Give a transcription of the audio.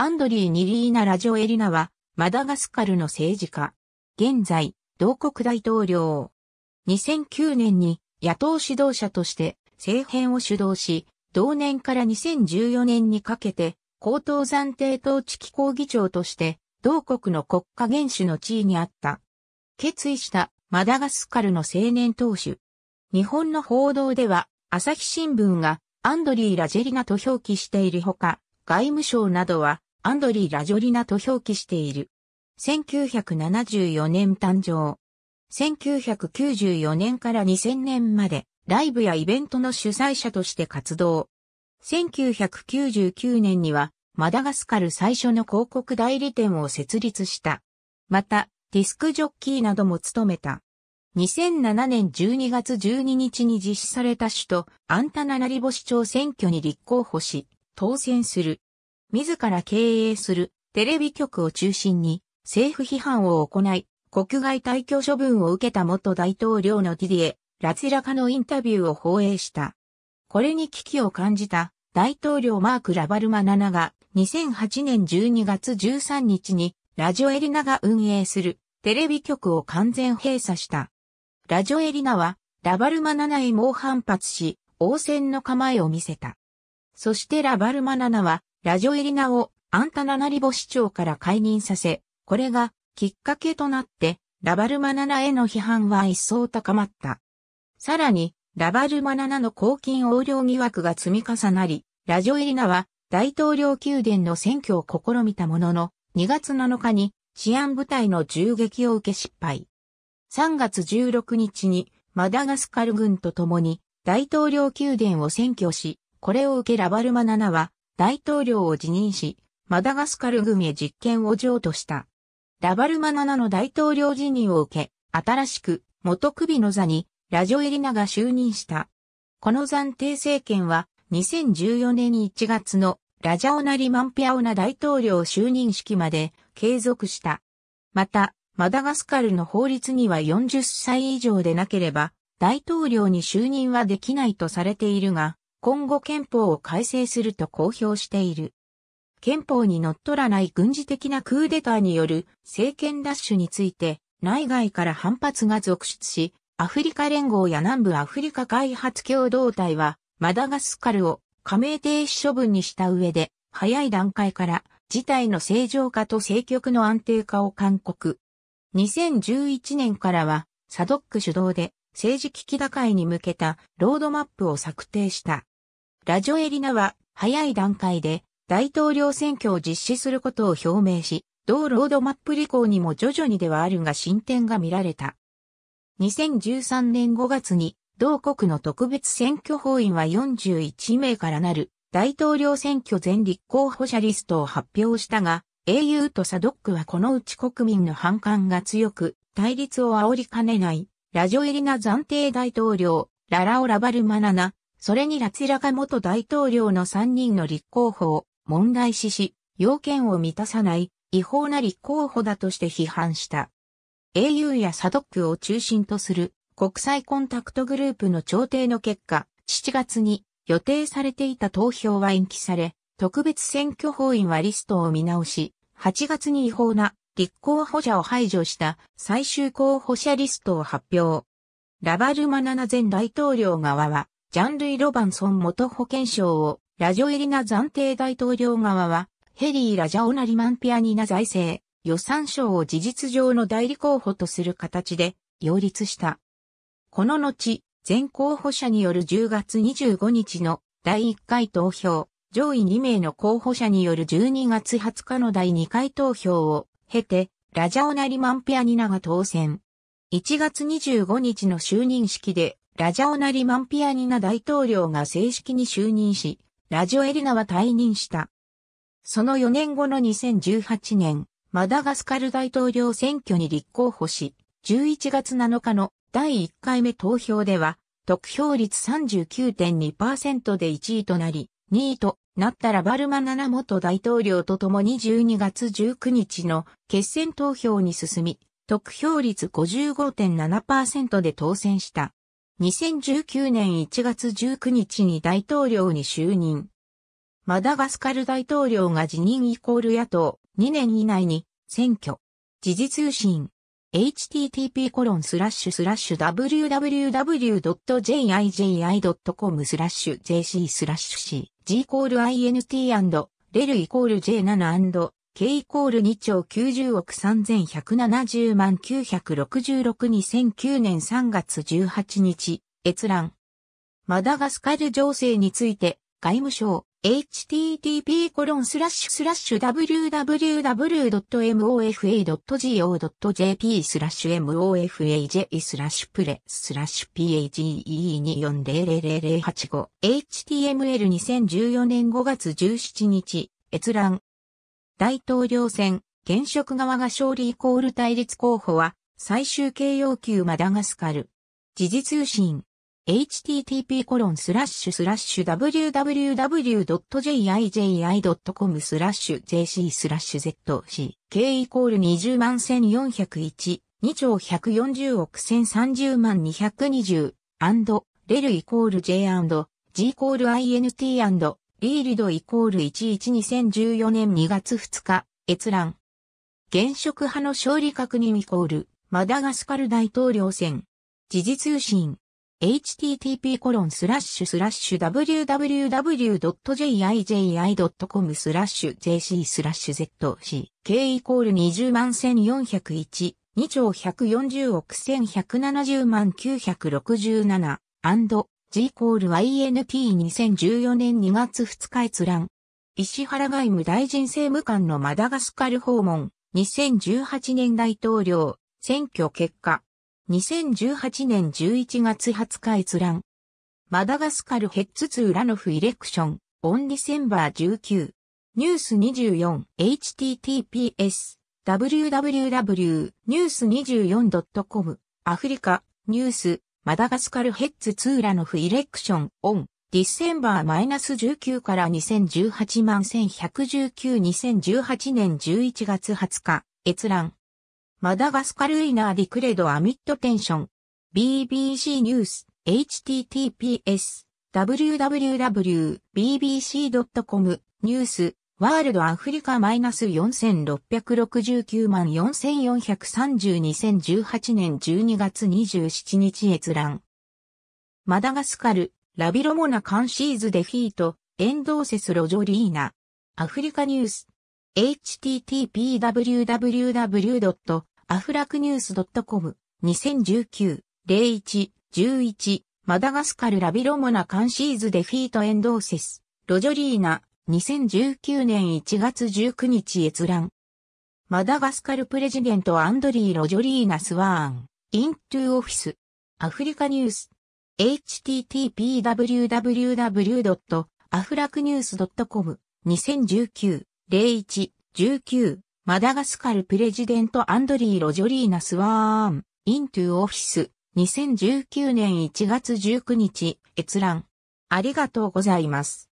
アンドリー・ニリーナ・ラジオエリナは、マダガスカルの政治家。現在、同国大統領。2009年に野党指導者として政変を主導し、同年から2014年にかけて、高等暫定統治機構議長として、同国の国家元首の地位にあった。決意したマダガスカルの青年党首。日本の報道では、朝日新聞がアンドリー・ラジェリナと表記しているほか、外務省などはアンドリー・ラジョリナと表記している。1974年誕生。1994年から2000年までライブやイベントの主催者として活動。1999年にはマダガスカル最初の広告代理店を設立した。また、ディスクジョッキーなども務めた。2007年12月12日に実施された首都アンタナナリボ市長選挙に立候補し、当選する。自ら経営するテレビ局を中心に政府批判を行い、国外退去処分を受けた元大統領のディディエ・ラツラカのインタビューを放映した。これに危機を感じた大統領マーク・ラバルマナナが2008年12月13日にラジオエリナが運営するテレビ局を完全閉鎖した。ラジオエリナはラバルマナナへ猛反発し、応戦の構えを見せた。そしてラバルマナナはラジオエリナをアンタナナリボ市長から解任させ、これがきっかけとなって、ラバルマナナへの批判は一層高まった。さらに、ラバルマナナの公金横領疑惑が積み重なり、ラジオエリナは大統領宮殿の選挙を試みたものの、2月7日に治安部隊の銃撃を受け失敗。3月16日にマダガスカル軍と共に大統領宮殿を占拠し、これを受けラバルマナナは大統領を辞任し、マダガスカル組へ実権を譲渡した。ラバルマナナの大統領辞任を受け、新しく元首の座にラジオエリナが就任した。この暫定政権は2014年1月のラジャオナリマンピアオナ大統領就任式まで継続した。また、マダガスカルの法律には40歳以上でなければ大統領に就任はできないとされているが、今後憲法を改正すると公表している。憲法に則っらない軍事的なクーデターによる政権奪取について内外から反発が続出し、アフリカ連合や南部アフリカ開発共同体はマダガスカルを加盟停止処分にした上で早い段階から事態の正常化と政局の安定化を勧告。2011年からはサドック主導で政治危機打開に向けたロードマップを策定した。ラジョエリナは早い段階で大統領選挙を実施することを表明し、同ロードマップ履行にも徐々にではあるが進展が見られた。2013年5月に同国の特別選挙法院は41名からなる大統領選挙全立候補者リストを発表したが、au とサドックはこのうち国民の反感が強く、対立を煽りかねないラジョエリナ暫定大統領、ララオ・ラバルマナナ、それにラツィラカ元大統領の3人の立候補を問題視し、要件を満たさない違法な立候補だとして批判した。au やサドックを中心とする国際コンタクトグループの調停の結果、7月に予定されていた投票は延期され、特別選挙法員はリストを見直し、8月に違法な立候補者を排除した最終候補者リストを発表。ラバルマナナ前大統領側は、ジャンルイ・ロバンソン元保健相を、ラジョエリナ暫定大統領側は、ヘリー・ラジャオナリマンピアニナ財政、予算省を事実上の代理候補とする形で、擁立した。この後、全候補者による10月25日の第1回投票、上位2名の候補者による12月20日の第2回投票を経て、ラジャオナリマンピアニナが当選。1月25日の就任式で、ラジャオナリマンピアニナ大統領が正式に就任し、ラジオエリナは退任した。その4年後の2018年、マダガスカル大統領選挙に立候補し、11月7日の第1回目投票では、得票率39.2%で1位となり、2位となったらバルマナナ元大統領と共に12月19日の決選投票に進み、得票率55.7%で当選した。2019年1月19日に大統領に就任。マダガスカル大統領が辞任イコール野党2年以内に選挙。時事通信。http://www.jiji.com スラッシュ jc スラッシュ c g イコール int& レルイコール j7& k イコール2兆90億3170万9662009年3月18日閲覧マダガスカル情勢について外務省 http://www.mofa.go.jp スラッシュ mofaj スラッシュプレスラッシュ page24000085 html 2014年5月17日閲覧大統領選現職側が勝利イコール対立候補は最終形要求マダガスカル時事通信 http コロンスラッシュスラッシュ www.jiji.com スラッシュ jc スラッシュ zck イコール20万1401、2兆140億1030万220、アンド、レルイコール j アンド、g イコール int アンド、リールドイコール112014年2月2日、閲覧。現職派の勝利確認イコール、マダガスカル大統領選。時事通信。http://www.jiji.com スラッシュ jc スラッシュ zc、k イコール20万1401、2兆140億1170万967、g イコール y n t 2 0 1 4年2月2日閲覧。石原外務大臣政務官のマダガスカル訪問、2018年大統領、選挙結果。2018年11月20日閲覧。マダガスカルヘッツツーラノフイレクション、オンディセンバー19。ニュース 24https www.news24.com アフリカニュースマダガスカルヘッツツーラノフイレクションオンディセンバー -19 から2018万11192018年11月20日閲覧マダガスカルイナーディクレドアミットテンション。BBC ニュース、https、www.bbc.com、ニュース、ワールドアフリカ -4669 万4 4 3 2018年12月27日閲覧。マダガスカル、ラビロモナカンシーズデフィート、エンドーセスロジョリーナ。アフリカニュース。http://www. アフラクニュース .com、2019、01、11、マダガスカルラビロモナカンシーズデフィートエンドーセス、ロジョリーナ、2019年1月19日閲覧。マダガスカルプレジデントアンドリー・ロジョリーナ・スワーン、イントゥオフィス、アフリカニュース、h t t p w w w a f r a c n e w s c o m 2019、01、19、マダガスカルプレジデントアンドリー・ロジョリーナ・スワーン、イントゥ・オフィス、2019年1月19日、閲覧。ありがとうございます。